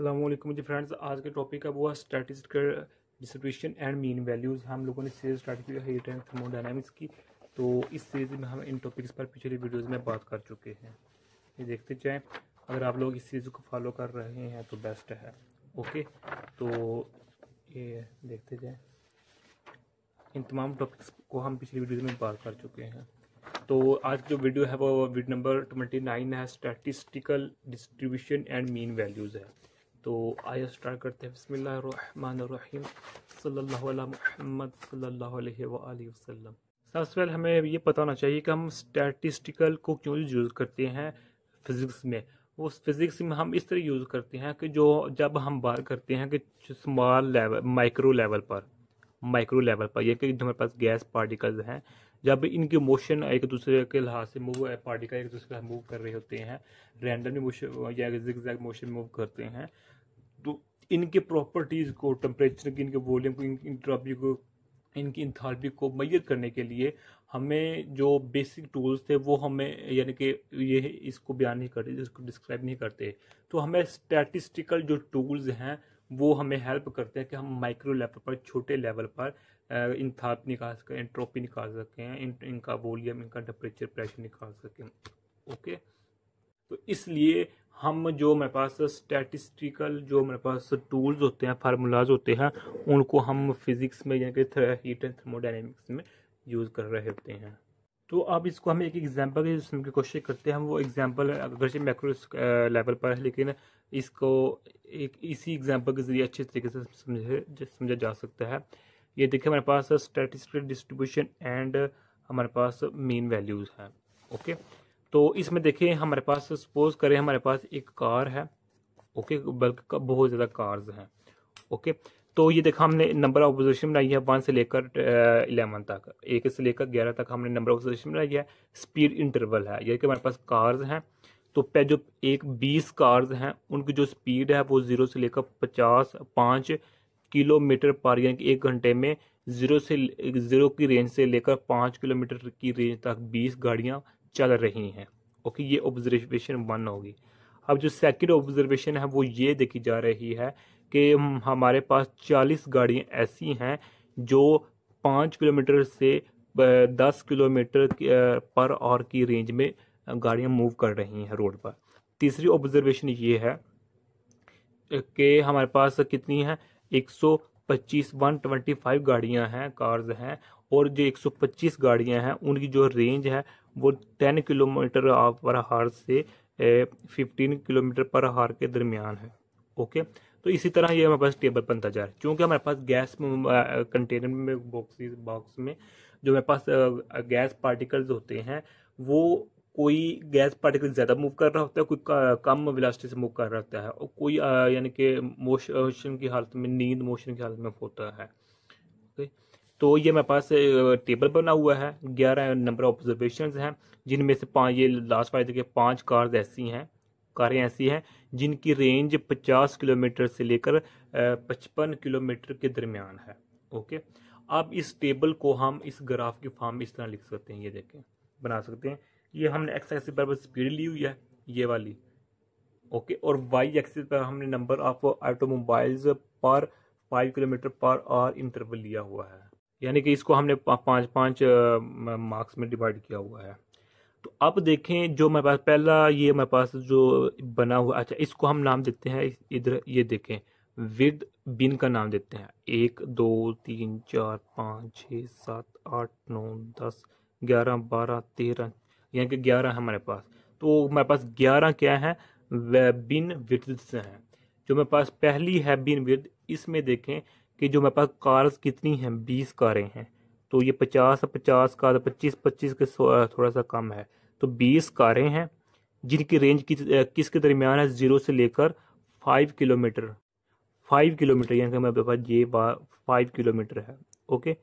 अल्लाम जी फ्रेंड्स आज के टॉपिक अब हुआ statistical distribution and mean values हम लोगों ने सीरीज स्टार्ट की हीट एंड थर्मोडाइनमिक्स की तो इस सीरीज में हम इन टॉपिक्स पर पिछली वीडियोस में बात कर चुके हैं ये देखते जाएं अगर आप लोग इस सीरीज़ को फॉलो कर रहे हैं तो बेस्ट है ओके तो ये देखते जाएँ इन तमाम टॉपिक्स को हम पिछली वीडियोज़ में बात कर चुके हैं तो आज जो वीडियो है वो वीडियो नंबर ट्वेंटी नाइन है statistical distribution and mean values है तो आइए स्टार्ट करते हैं बसमीम सल्ला महमद सल्ला वसम सबसे पहले हमें ये पता होना चाहिए कि हम स्टैटिस्टिकल को क्यों यूज़ करते हैं फिज़िक्स में उस फिज़िक्स में हम इस तरह यूज़ करते हैं कि जो जब हम बात करते हैं कि स्मॉल लेवल माइक्रो लेवल पर माइक्रो लेवल पर यह कि हमारे पास गैस पार्टिकल्स हैं जब इनके मोशन एक दूसरे के लिहाज से मूव पार्टी का एक दूसरे का मूव कर रहे होते हैं रैंडमली मोशन या एग्जैक्ट मोशन मूव करते हैं तो इनके प्रॉपर्टीज़ को टेम्परेचर की इनके वॉल्यूम को इनकी इंट्रॉपी को इनकी इंथालपी को मैयत करने के लिए हमें जो बेसिक टूल्स थे वो हमें यानी कि ये इसको बयान नहीं करते इसको डिस्क्राइब नहीं करते तो हमें स्टैटिस्टिकल जो टूल्स हैं वो हमें हेल्प करते हैं कि हम माइक्रो लेवल पर छोटे लेवल पर इंथाप निकाल सकें एंट्रोपी निकाल सकें इन, इनका वॉल्यूम इनका टेम्परेचर प्रेशर निकाल सकें ओके तो इसलिए हम जो मेरे पास स्टैटिस्टिकल जो मेरे पास टूल्स होते हैं फार्मूलाज होते हैं उनको हम फिज़िक्स में यानी कि हीट एंड थर्मोडाइनमिक्स में यूज़ कर रहे होते हैं तो अब इसको हम एक एग्जांपल के जिसमें की कोशिश करते हैं हम वो एग्जांपल अगर से मैक्रो लेवल पर है लेकिन इसको एक इसी एग्जांपल के ज़रिए अच्छे तरीके से समझे समझा जा सकता है ये देखिए हमारे पास स्टैटिस्टिकल डिस्ट्रीब्यूशन एंड हमारे पास मेन वैल्यूज़ हैं ओके तो इसमें देखिए हमारे पास सपोज करें हमारे पास एक कार है ओके बल्कि बहुत ज़्यादा कार्स हैं ओके तो ये देखा हमने नंबर ऑफ ऑब्जर्वेशन बनाई है वन से लेकर इलेवन uh, तक एक से लेकर ग्यारह तक हमने नंबर ऑफ ऑब्जर्वेशन बनाई है स्पीड इंटरवल है यानी कि हमारे पास कार्स हैं तो पे जो एक बीस कार्स हैं उनकी जो स्पीड है वो ज़ीरो से लेकर पचास पाँच किलोमीटर पर यानी कि एक घंटे में ज़ीरो से ज़ीरो की रेंज से लेकर पाँच किलोमीटर की रेंज तक बीस गाड़ियाँ चल रही हैं ओके ये ऑब्जर्वेशन वन होगी अब जो सेकेंड ऑब्जर्वेशन है वो ये देखी जा रही है कि हमारे पास चालीस गाड़ियाँ ऐसी हैं जो पाँच किलोमीटर से दस किलोमीटर पर और की रेंज में गाड़ियाँ मूव कर रही हैं रोड पर तीसरी ऑब्जर्वेशन ये है कि हमारे पास कितनी है 125 फाइव गाड़ियां हैं कार्स हैं और जो 125 गाड़ियां हैं उनकी जो रेंज है वो 10 किलोमीटर पर हार से 15 किलोमीटर पर हार के दरमियान है ओके तो इसी तरह ये हमारे पास टेबल बनता जा रहा है क्योंकि हमारे पास गैस कंटेनर में बॉक्स बॉक्स में जो हमारे पास गैस पार्टिकल्स होते हैं वो कोई गैस पार्टिकल ज़्यादा मूव कर रहा होता है कोई कम विलास्टी से मूव कर रहा होता है और कोई यानी कि मोशन की हालत में नींद मोशन की हालत में होता है ओके तो ये मेरे पास टेबल बना हुआ है ग्यारह नंबर ऑब्जर्वेशन हैं जिनमें से पाँच ये लास्ट वाले देखिए पाँच कार्स ऐसी हैं कारें ऐसी हैं जिनकी रेंज पचास किलोमीटर से लेकर पचपन किलोमीटर के दरमियान है ओके अब इस टेबल को हम इस ग्राफ के फॉर्म इस तरह लिख सकते हैं ये देखें बना सकते हैं ये हमने एक्स एक्सिस पर स्पीड ली हुई है ये वाली ओके और वाई एक्सिस पर हमने नंबर ऑफ ऑटोमोबाइल्स पर फाइव किलोमीटर पर आर इंटरवल लिया हुआ है यानी कि इसको हमने पाँच पाँच मार्क्स में डिवाइड किया हुआ है तो अब देखें जो मेरे पास पहला ये मेरे पास जो बना हुआ अच्छा इसको हम नाम देते हैं इधर ये देखें विद बिन का नाम देते हैं एक दो तीन चार पाँच छः सात आठ नौ दस ग्यारह बारह तेरह यानी कि ग्यारह हमारे पास तो हमारे पास ग्यारह क्या है बिन विड्स हैं जो मेरे पास पहली है बिन विद इसमें देखें कि जो मेरे पास कार्स कितनी हैं बीस कारें हैं तो ये पचास पचास कार तो पच्चीस पच्चीस के थोड़ा सा कम है तो बीस कारें हैं जिनकी रेंज किस किसके दरमियान है ज़ीरो से लेकर फाइव किलोमीटर फाइव किलोमीटर यानी कि मेरे पास ये फाइव किलोमीटर है ओके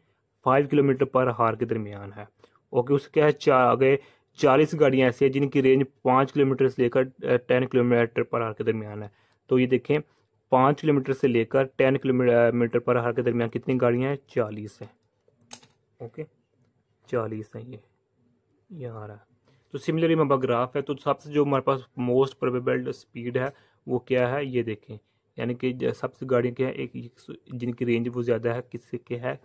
फाइव किलोमीटर पर हार के दरमियान है ओके उसके क्या है चार आगे चालीस गाड़ियाँ ऐसी हैं जिनकी रेंज पाँच किलोमीटर से लेकर टेन किलोमीटर पर आर के दरमियान है तो ये देखें पाँच किलोमीटर से लेकर टेन किलोमीटर पर आर के दरमियान कितनी गाड़ियाँ हैं चालीस हैं ओके चालीस हैं ये यहाँ आ रहा है तो सिमिलरली मेरा ग्राफ है तो सबसे जो हमारे पास मोस्ट प्रोबेबल स्पीड है वो क्या है ये देखें यानी कि सबसे गाड़ियाँ क्या है एक जिनकी रेंज वो ज़्यादा है किसके है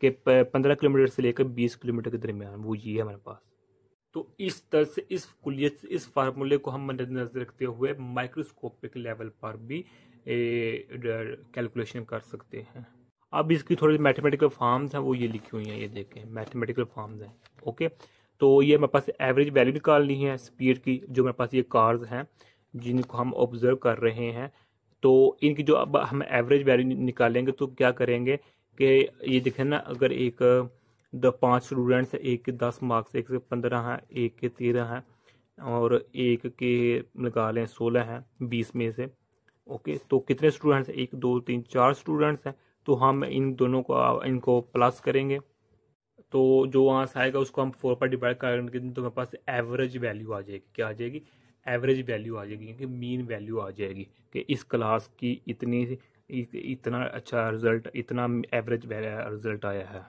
कि पंद्रह किलोमीटर से लेकर बीस किलोमीटर के दरमियान वो ये है हमारे पास तो इस तरह से इस कुलियत इस फार्मूले को हम मद्देनजर रखते हुए माइक्रोस्कोपिक लेवल पर भी कैलकुलेशन कर सकते हैं अब इसकी थोड़ी मैथमेटिकल फॉर्म्स हैं वो ये लिखी हुई हैं ये देखें मैथमेटिकल फॉर्म्स हैं ओके तो ये मेरे पास एवरेज वैल्यू निकालनी है स्पीड की जो मेरे पास ये कार्स हैं जिनको हम ऑब्जर्व कर रहे हैं तो इनकी जो अब हम एवरेज वैल्यू निकालेंगे तो क्या करेंगे कि ये देखें ना अगर एक द पांच स्टूडेंट्स एक के दस मार्क्स एक के पंद्रह हैं एक के तेरह हैं और एक के लगा लें सोलह हैं बीस में से ओके तो कितने स्टूडेंट्स हैं एक दो तीन चार स्टूडेंट्स हैं तो हम इन दोनों को इनको प्लस करेंगे तो जो आंसर आएगा उसको हम फोर पर डिवाइड करेंगे तो हमारे पास एवरेज वैल्यू आ जाएगी क्या आ जाएगी एवरेज वैल्यू आ जाएगी क्योंकि मीन वैल्यू आ जाएगी कि इस क्लास की इतनी इतना अच्छा रिजल्ट इतना एवरेज रिजल्ट आया है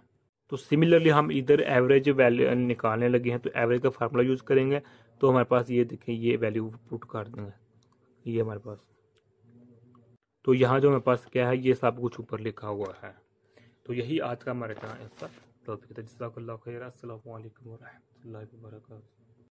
तो सिमिलरली हम इधर एवरेज वैल्यू निकालने लगे हैं तो एवरेज का फार्मूला यूज़ करेंगे तो हमारे पास ये देखें ये वैल्यू पुट कर देंगे ये हमारे पास तो यहाँ जो हमारे पास क्या है ये सब कुछ ऊपर लिखा हुआ है तो यही आज का हमारे यहाँ इसका टॉपिक था जिसका खैर असल वरह वर्का